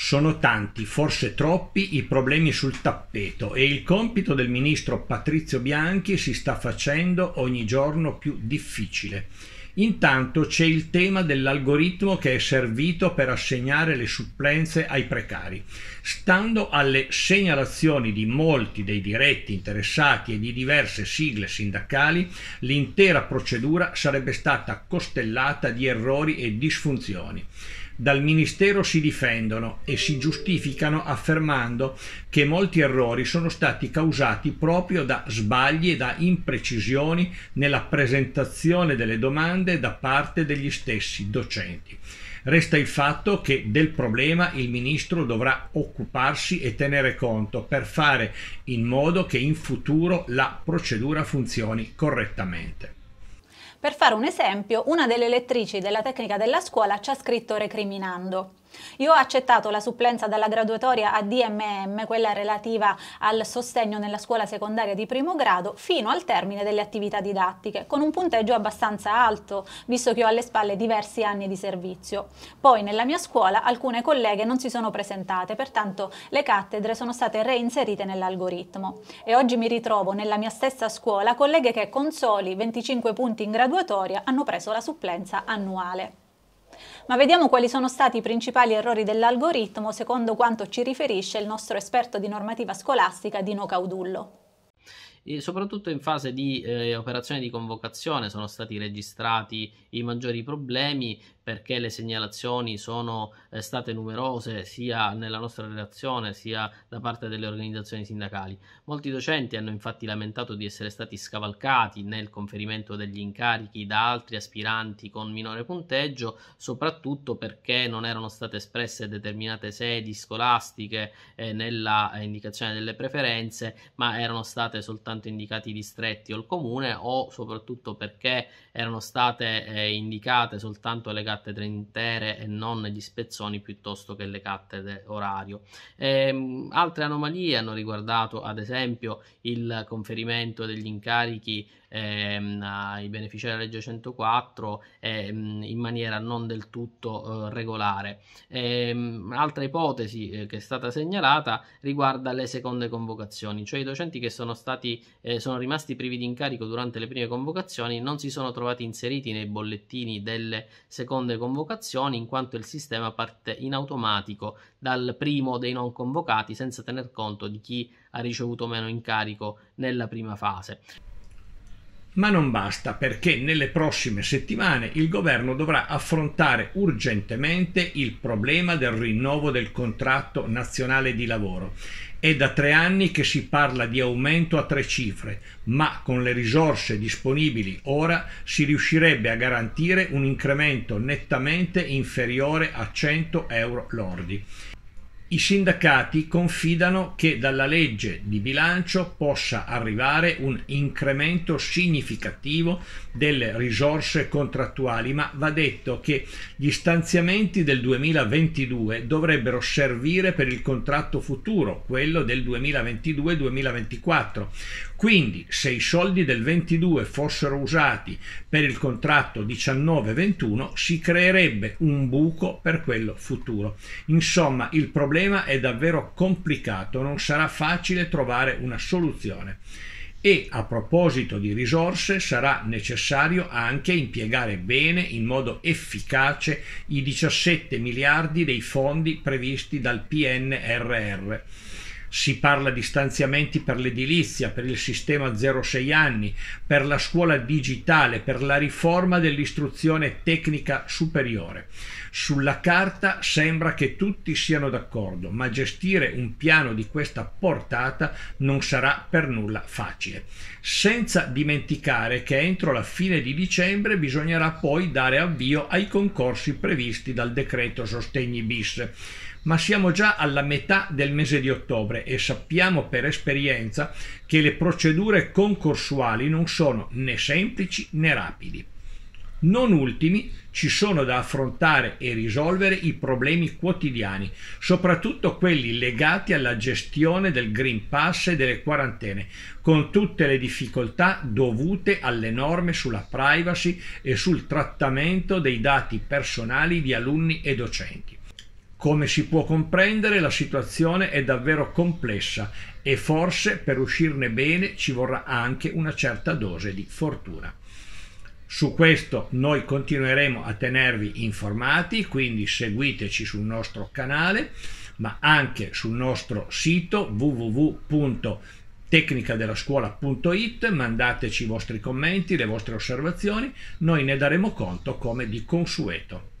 Sono tanti, forse troppi, i problemi sul tappeto e il compito del ministro Patrizio Bianchi si sta facendo ogni giorno più difficile. Intanto c'è il tema dell'algoritmo che è servito per assegnare le supplenze ai precari. Stando alle segnalazioni di molti dei diretti interessati e di diverse sigle sindacali, l'intera procedura sarebbe stata costellata di errori e disfunzioni dal Ministero si difendono e si giustificano affermando che molti errori sono stati causati proprio da sbagli e da imprecisioni nella presentazione delle domande da parte degli stessi docenti. Resta il fatto che del problema il ministro dovrà occuparsi e tenere conto per fare in modo che in futuro la procedura funzioni correttamente. Per fare un esempio, una delle lettrici della tecnica della scuola ci ha scritto recriminando. Io ho accettato la supplenza dalla graduatoria a DMM, quella relativa al sostegno nella scuola secondaria di primo grado, fino al termine delle attività didattiche, con un punteggio abbastanza alto, visto che ho alle spalle diversi anni di servizio. Poi nella mia scuola alcune colleghe non si sono presentate, pertanto le cattedre sono state reinserite nell'algoritmo e oggi mi ritrovo nella mia stessa scuola colleghe che con soli 25 punti in graduatoria hanno preso la supplenza annuale. Ma vediamo quali sono stati i principali errori dell'algoritmo secondo quanto ci riferisce il nostro esperto di normativa scolastica Dino Caudullo. E soprattutto in fase di eh, operazione di convocazione sono stati registrati i maggiori problemi perché le segnalazioni sono eh, state numerose sia nella nostra relazione sia da parte delle organizzazioni sindacali. Molti docenti hanno infatti lamentato di essere stati scavalcati nel conferimento degli incarichi da altri aspiranti con minore punteggio, soprattutto perché non erano state espresse determinate sedi scolastiche eh, nella eh, indicazione delle preferenze, ma erano state soltanto indicati i distretti o il comune o soprattutto perché erano state eh, indicate soltanto legate cattedre intere e non gli spezzoni piuttosto che le cattedre orario. Ehm, altre anomalie hanno riguardato ad esempio il conferimento degli incarichi ehm, ai beneficiari della legge 104 ehm, in maniera non del tutto eh, regolare. Ehm, altra ipotesi eh, che è stata segnalata riguarda le seconde convocazioni, cioè i docenti che sono, stati, eh, sono rimasti privi di incarico durante le prime convocazioni non si sono trovati inseriti nei bollettini delle seconde seconde convocazioni in quanto il sistema parte in automatico dal primo dei non convocati senza tener conto di chi ha ricevuto meno incarico nella prima fase. Ma non basta perché nelle prossime settimane il governo dovrà affrontare urgentemente il problema del rinnovo del contratto nazionale di lavoro è da tre anni che si parla di aumento a tre cifre, ma con le risorse disponibili ora si riuscirebbe a garantire un incremento nettamente inferiore a 100 euro lordi. I sindacati confidano che dalla legge di bilancio possa arrivare un incremento significativo delle risorse contrattuali, ma va detto che gli stanziamenti del 2022 dovrebbero servire per il contratto futuro, quello del 2022-2024. Quindi se i soldi del 22 fossero usati per il contratto 19-21 si creerebbe un buco per quello futuro. Insomma, il problema problema è davvero complicato, non sarà facile trovare una soluzione e a proposito di risorse sarà necessario anche impiegare bene in modo efficace i 17 miliardi dei fondi previsti dal PNRR si parla di stanziamenti per l'edilizia, per il sistema 06 anni, per la scuola digitale, per la riforma dell'istruzione tecnica superiore. Sulla carta sembra che tutti siano d'accordo, ma gestire un piano di questa portata non sarà per nulla facile. Senza dimenticare che entro la fine di dicembre bisognerà poi dare avvio ai concorsi previsti dal decreto sostegni bis ma siamo già alla metà del mese di ottobre e sappiamo per esperienza che le procedure concorsuali non sono né semplici né rapidi. Non ultimi ci sono da affrontare e risolvere i problemi quotidiani, soprattutto quelli legati alla gestione del Green Pass e delle quarantene, con tutte le difficoltà dovute alle norme sulla privacy e sul trattamento dei dati personali di alunni e docenti. Come si può comprendere, la situazione è davvero complessa e forse per uscirne bene ci vorrà anche una certa dose di fortuna. Su questo noi continueremo a tenervi informati, quindi seguiteci sul nostro canale, ma anche sul nostro sito www.tecnicadellascuola.it, mandateci i vostri commenti, le vostre osservazioni, noi ne daremo conto come di consueto.